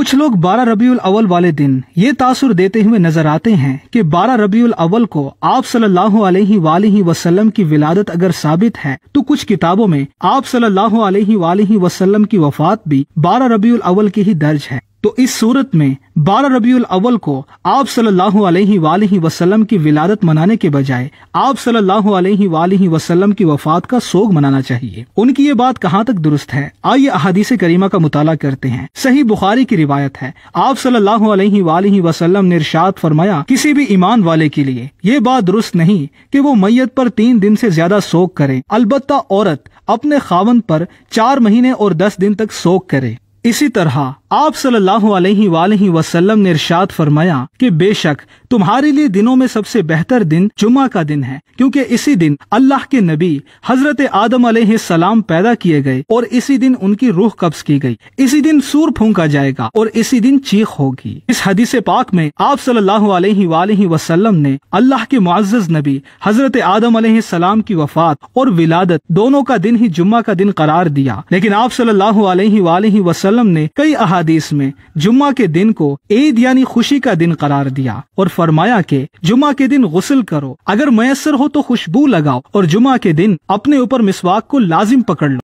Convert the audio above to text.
कुछ लोग बारह रबीउल अव्वल वाले दिन ये तासुर देते हुए नजर आते हैं कि बारह रबीउल अव्वल को आप सल्लल्लाहु अलैहि वालैहि वसल्लम की विलादत अगर साबित है तो कुछ किताबों में आप सल्लल्लाहु अलैहि वालैहि वसल्लम की वफात भी बारह रबीउल अव्वल की ही दर्ज है तो इस सूरत में बारह रबीउल अव्वल को आप सल्लल्लाहु अलैहि वालैहि वसल्लम की विलादत मनाने के बजाय आप सल्लल्लाहु अलैहि वालैहि वसल्लम की वफात का सोग मनाना चाहिए उनकी ये बात कहाँ तक दुरुस्त है आइए अहादीस करीमा का मुताला करते हैं सही बुखारी की रिवायत है आप सल्लल्लाहु अलैहि वालैहि वसल्लम ने इरशाद फरमाया किसी भी ईमान वाले के लिए ये बात दुरुस्त नहीं की वो मैयत पर तीन दिन ऐसी ज्यादा सोग करे अलबत्ता औरत अपने खावन पर चार महीने और दस दिन तक सोग करे इसी तरह आप सल्लल्लाहु अलैहि वसल्लम ने इरशाद फरमाया कि बेशक तुम्हारे लिए दिनों में सबसे बेहतर दिन जुमा का दिन है क्योंकि इसी दिन अल्लाह के नबी हजरत आदम सलाम पैदा किए गए और इसी दिन उनकी रूह कब्ज की गई इसी दिन सूर फूंका जाएगा और इसी दिन चीख होगी इस हदीस पाक में आप सल्लल्लाहु अलैहि वसल्लम ने अल्लाह के मुआज नबी हजरत आदम सलाम की वफात और विलादत दोनों का दिन ही जुम्मा का दिन करार दिया लेकिन आप सल्लल्लाहु अलैहि वसल्लम ने कई अहा अहादीस में जुम्मा के दिन को ईद यानी खुशी का दिन करार दिया और फरमाया के जुम्मा के दिन गुसल करो अगर मैसर हो तो खुशबू लगाओ और जुम्मा के दिन अपने ऊपर मिसवाक को लाजिम पकड़ लो